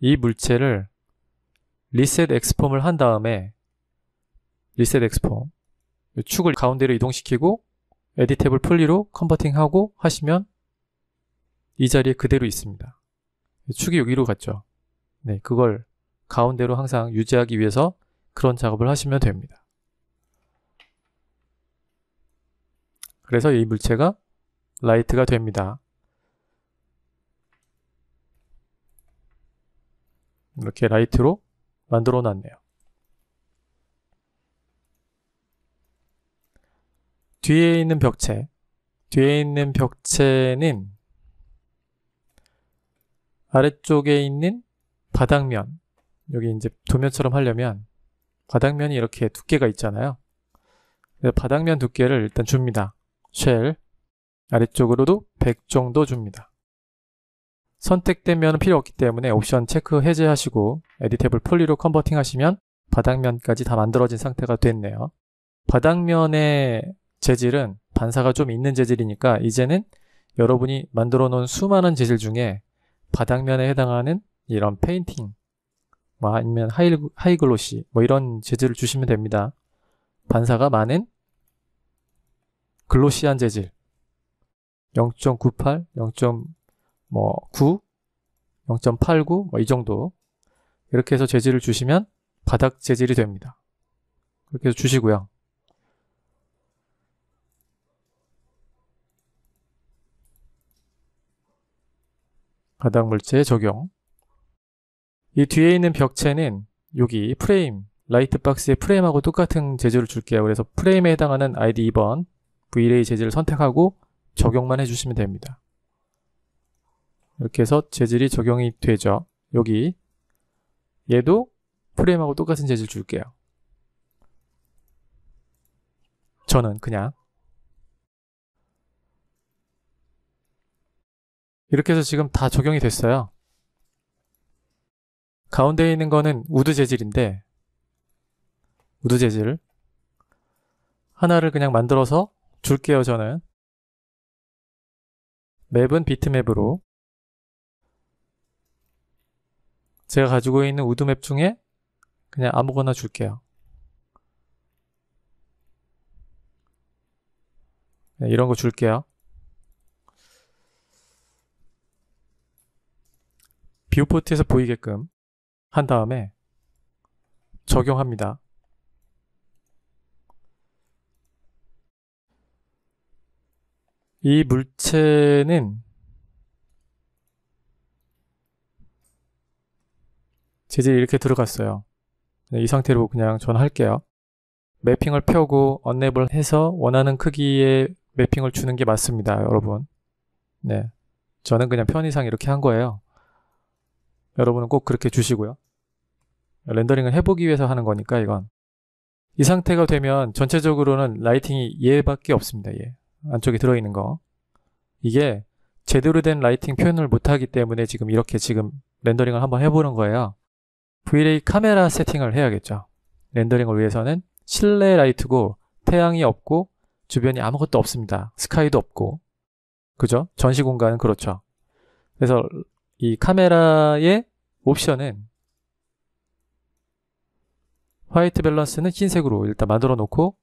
이 물체를 리셋 엑스폼을 한 다음에 리셋 엑스폼 축을 가운데로 이동시키고 에디탭을 풀리로 컨버팅하고 하시면 이 자리에 그대로 있습니다. 축이 여기로 갔죠. 네, 그걸 가운데로 항상 유지하기 위해서 그런 작업을 하시면 됩니다. 그래서 이 물체가 라이트가 됩니다. 이렇게 라이트로 만들어 놨네요. 뒤에 있는 벽체 뒤에 있는 벽체는 아래쪽에 있는 바닥면 여기 이제 도면처럼 하려면 바닥면이 이렇게 두께가 있잖아요 바닥면 두께를 일단 줍니다 쉘 아래쪽으로도 100 정도 줍니다 선택된면은 필요 없기 때문에 옵션 체크 해제하시고 에디테블 폴리로 컨버팅 하시면 바닥면까지 다 만들어진 상태가 됐네요 바닥면의 재질은 반사가 좀 있는 재질이니까 이제는 여러분이 만들어 놓은 수많은 재질 중에 바닥면에 해당하는 이런 페인팅 뭐 아니면 하이, 하이글로시 뭐 이런 재질을 주시면 됩니다. 반사가 많은 글로시한 재질 0.98, 0.9, 0.89 뭐 이 정도 이렇게 해서 재질을 주시면 바닥 재질이 됩니다. 이렇게 해서 주시고요. 가닥물체 적용 이 뒤에 있는 벽체는 여기 프레임, 라이트박스의 프레임하고 똑같은 재질을 줄게요. 그래서 프레임에 해당하는 ID 2번 v r a y 재질을 선택하고 적용만 해주시면 됩니다. 이렇게 해서 재질이 적용이 되죠. 여기 얘도 프레임하고 똑같은 재질 줄게요. 저는 그냥 이렇게 해서 지금 다 적용이 됐어요. 가운데 있는 거는 우드 재질인데 우드 재질 하나를 그냥 만들어서 줄게요 저는 맵은 비트맵으로 제가 가지고 있는 우드맵 중에 그냥 아무거나 줄게요 네, 이런 거 줄게요 뷰포트에서 보이게끔 한 다음에 적용합니다. 이 물체는 재질이 이렇게 들어갔어요. 네, 이 상태로 그냥 전할게요. 매핑을 펴고 언랩을 해서 원하는 크기의 매핑을 주는 게 맞습니다. 여러분. 네. 저는 그냥 편의상 이렇게 한 거예요. 여러분은 꼭 그렇게 주시고요. 렌더링을 해보기 위해서 하는 거니까 이건 이 상태가 되면 전체적으로는 라이팅이 얘밖에 없습니다. 얘 안쪽에 들어있는 거 이게 제대로 된 라이팅 표현을 못하기 때문에 지금 이렇게 지금 렌더링을 한번 해보는 거예요. VLA 카메라 세팅을 해야겠죠. 렌더링을 위해서는 실내 라이트고 태양이 없고 주변이 아무것도 없습니다. 스카이도 없고 그죠? 전시 공간은 그렇죠. 그래서 이 카메라의 옵션은 화이트 밸런스는 흰색으로 일단 만들어 놓고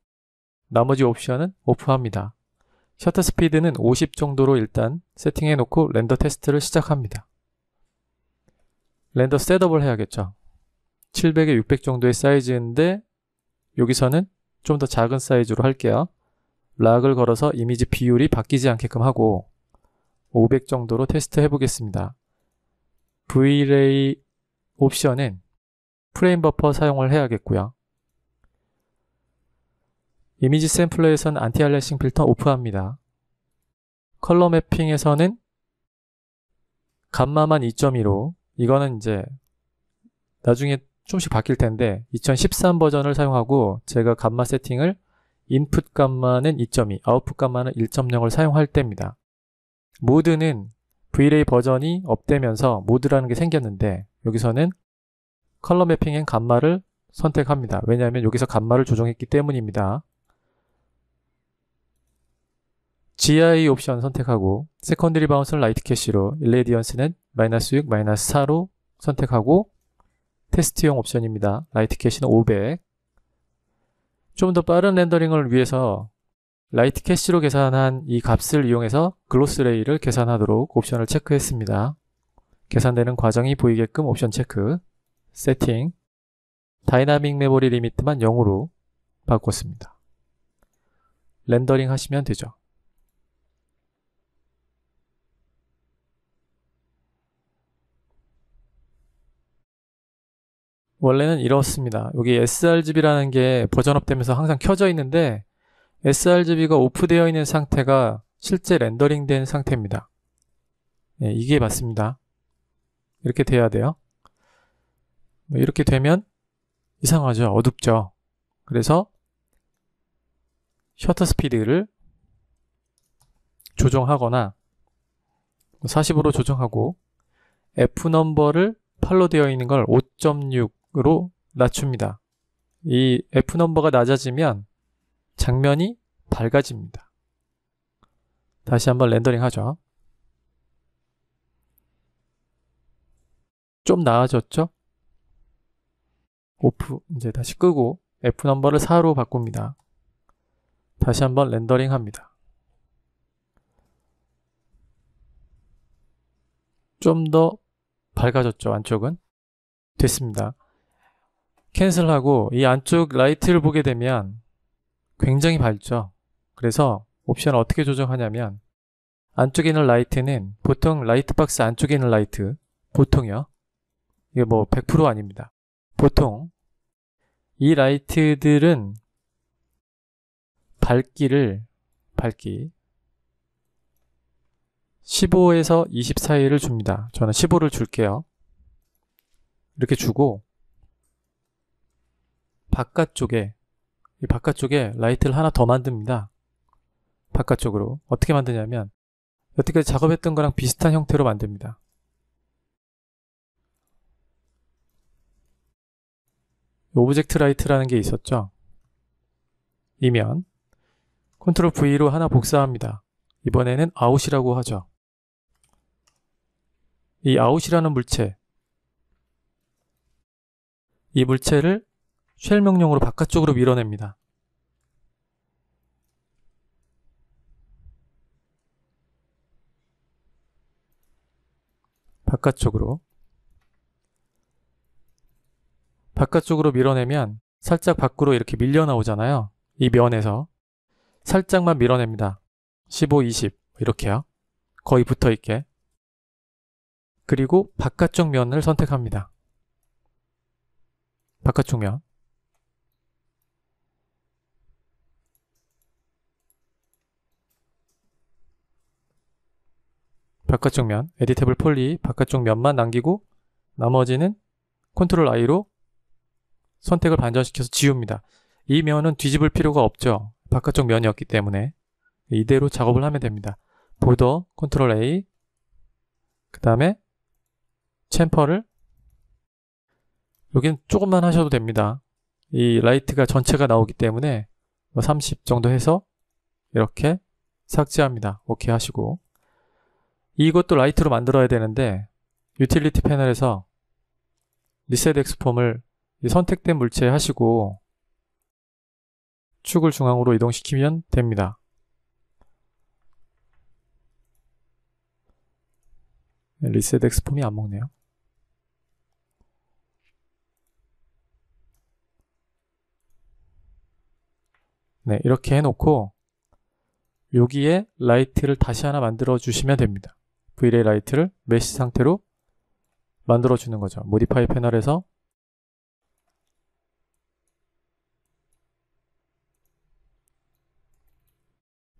나머지 옵션은 오프합니다. 셔터 스피드는 50 정도로 일단 세팅해 놓고 렌더 테스트를 시작합니다. 렌더 셋업을 해야겠죠. 700에 600 정도의 사이즈인데 여기서는 좀 더 작은 사이즈로 할게요. 락을 걸어서 이미지 비율이 바뀌지 않게끔 하고 500 정도로 테스트 해보겠습니다. v l a y 옵션은 프레임 버퍼 사용을 해야겠고요. 이미지 샘플러에선 안티알레싱 필터 오프합니다. 컬러 매핑에서는 감마만 2.2로 이거는 이제 나중에 조금씩 바뀔 텐데 2013 버전을 사용하고 제가 감마 세팅을 인풋 감마는 2.2, 아웃풋 감마는 1.0을 사용할 때입니다. 모드는 VLA 버전이 업되면서 모드라는 게 생겼는데 여기서는 컬러 매핑 앤 감마를 선택합니다. 왜냐하면 여기서 감마를 조정했기 때문입니다. GI 옵션 선택하고 세컨드리 바운스를 라이트 캐시로 일레디언스는 마이너스 6, 마이너스 4로 선택하고 테스트용 옵션입니다. 라이트 캐시는 500 좀 더 빠른 렌더링을 위해서 라이트 캐시로 계산한 이 값을 이용해서 글로스레이를 계산하도록 옵션을 체크했습니다. 계산되는 과정이 보이게끔 옵션 체크, 세팅, 다이나믹 메모리 리미트만 0으로 바꿨습니다. 렌더링 하시면 되죠. 원래는 이렇습니다. 여기 sRGB라는 게 버전업 되면서 항상 켜져 있는데 sRGB가 오프되어 있는 상태가 실제 렌더링된 상태입니다. 네, 이게 맞습니다. 이렇게 돼야 돼요. 뭐 이렇게 되면 이상하죠. 어둡죠. 그래서 셔터 스피드를 조정하거나 40으로 조정하고 F 넘버를 8로 되어 있는 걸 5.6으로 낮춥니다. 이 F 넘버가 낮아지면 장면이 밝아집니다. 다시 한번 렌더링 하죠. 좀 나아졌죠? 오프 이제 다시 끄고 F 넘버를 4로 바꿉니다. 다시 한번 렌더링 합니다. 좀 더 밝아졌죠 안쪽은 됐습니다. 캔슬하고 이 안쪽 라이트를 보게 되면 굉장히 밝죠. 그래서 옵션을 어떻게 조정하냐면 안쪽에 있는 라이트는 보통 라이트 박스 안쪽에 있는 라이트 보통요. 이게 뭐 100% 아닙니다. 보통 이 라이트들은 밝기를 밝기 15에서 20 사이를 줍니다. 저는 15를 줄게요. 이렇게 주고 바깥쪽에 이 바깥쪽에 라이트를 하나 더 만듭니다. 바깥쪽으로. 어떻게 만드냐면 여태까지 작업했던 거랑 비슷한 형태로 만듭니다. 오브젝트 라이트라는 게 있었죠. 이면 컨트롤 V로 하나 복사합니다. 이번에는 아웃이라고 하죠. 이 아웃이라는 물체 이 물체를 쉘 명령으로 바깥쪽으로 밀어냅니다. 바깥쪽으로 바깥쪽으로 밀어내면 살짝 밖으로 이렇게 밀려 나오잖아요. 이 면에서 살짝만 밀어냅니다. 15, 20 이렇게요. 거의 붙어 있게. 그리고 바깥쪽 면을 선택합니다. 바깥쪽 면. 바깥쪽 면, 에디테블 폴리 바깥쪽 면만 남기고 나머지는 컨트롤 I로 선택을 반전시켜서 지웁니다. 이 면은 뒤집을 필요가 없죠. 바깥쪽 면이었기 때문에 이대로 작업을 하면 됩니다. 보더 컨트롤 A 그 다음에 챔퍼를 여기는 조금만 하셔도 됩니다. 이 라이트가 전체가 나오기 때문에 30 뭐 정도 해서 이렇게 삭제합니다. 오케이 하시고 이것도 라이트로 만들어야 되는데 유틸리티 패널에서 리셋 엑스폼을 선택된 물체에 하시고 축을 중앙으로 이동시키면 됩니다. 네, 리셋 엑스폼이 안 먹네요. 네, 이렇게 해놓고 여기에 라이트를 다시 하나 만들어 주시면 됩니다. VLA 라이트를 메시 상태로 만들어 주는 거죠. m o 모디파이 패널에서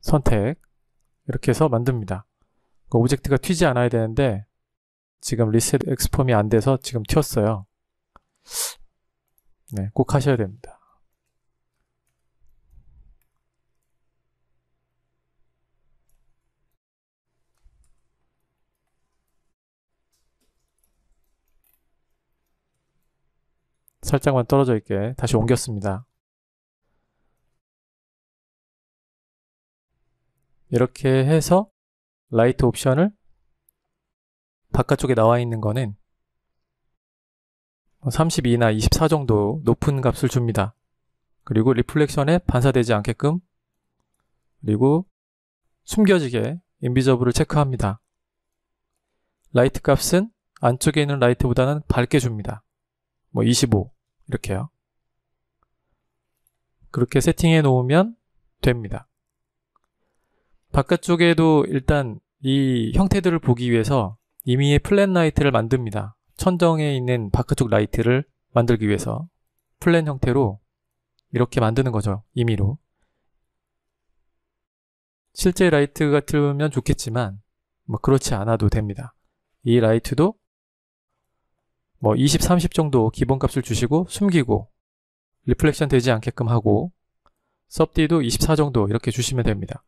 선택 이렇게 해서 만듭니다. 그 오브젝트가 튀지 않아야 되는데 지금 리셋 엑스폼이 안 돼서 지금 튀었어요. 네, 꼭 하셔야 됩니다. 살짝만 떨어져 있게 다시 옮겼습니다. 이렇게 해서 라이트 옵션을 바깥쪽에 나와 있는 거는 32나 뭐 24 정도 높은 값을 줍니다. 그리고 리플렉션에 반사되지 않게끔 그리고 숨겨지게 인비저블을 체크합니다. 라이트 값은 안쪽에 있는 라이트보다는 밝게 줍니다. 뭐25 이렇게요. 그렇게 세팅해 놓으면 됩니다. 바깥쪽에도 일단 이 형태들을 보기 위해서 이미의 플랜 라이트를 만듭니다. 천정에 있는 바깥쪽 라이트를 만들기 위해서 플랜 형태로 이렇게 만드는 거죠. 임의로. 실제 라이트가 틀면 좋겠지만 뭐 그렇지 않아도 됩니다. 이 라이트도 뭐 20, 30 정도 기본값을 주시고 숨기고 리플렉션 되지 않게끔 하고 섭디도 24 정도 이렇게 주시면 됩니다.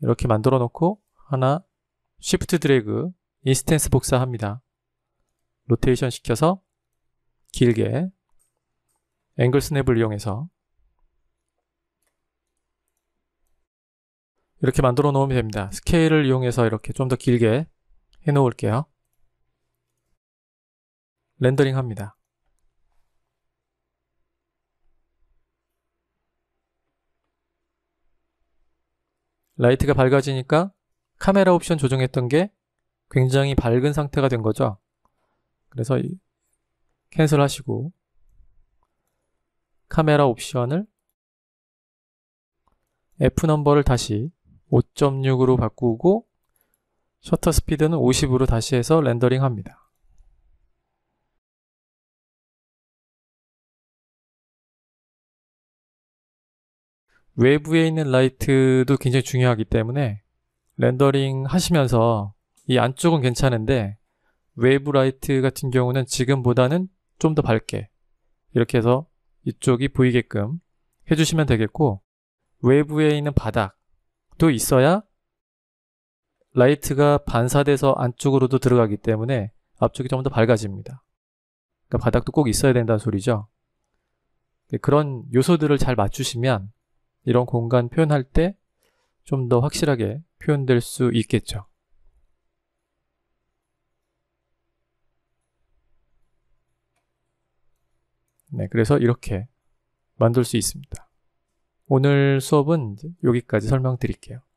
이렇게 만들어 놓고 하나 쉬프트 드래그 인스턴스 복사합니다. 로테이션 시켜서 길게 앵글 스냅을 이용해서 이렇게 만들어 놓으면 됩니다. 스케일을 이용해서 이렇게 좀 더 길게 해 놓을게요. 렌더링 합니다. 라이트가 밝아지니까 카메라 옵션 조정했던 게 굉장히 밝은 상태가 된 거죠. 그래서 캔슬 하시고 카메라 옵션을 F넘버를 다시 5.6으로 바꾸고 셔터 스피드는 50으로 다시 해서 렌더링 합니다. 외부에 있는 라이트도 굉장히 중요하기 때문에 렌더링 하시면서 이 안쪽은 괜찮은데 외부 라이트 같은 경우는 지금보다는 좀 더 밝게 이렇게 해서 이쪽이 보이게끔 해주시면 되겠고 외부에 있는 바닥도 있어야 라이트가 반사돼서 안쪽으로도 들어가기 때문에 앞쪽이 좀 더 밝아집니다. 그러니까 바닥도 꼭 있어야 된다는 소리죠. 네, 그런 요소들을 잘 맞추시면 이런 공간 표현할 때 좀 더 확실하게 표현될 수 있겠죠. 네, 그래서 이렇게 만들 수 있습니다. 오늘 수업은 여기까지 설명드릴게요.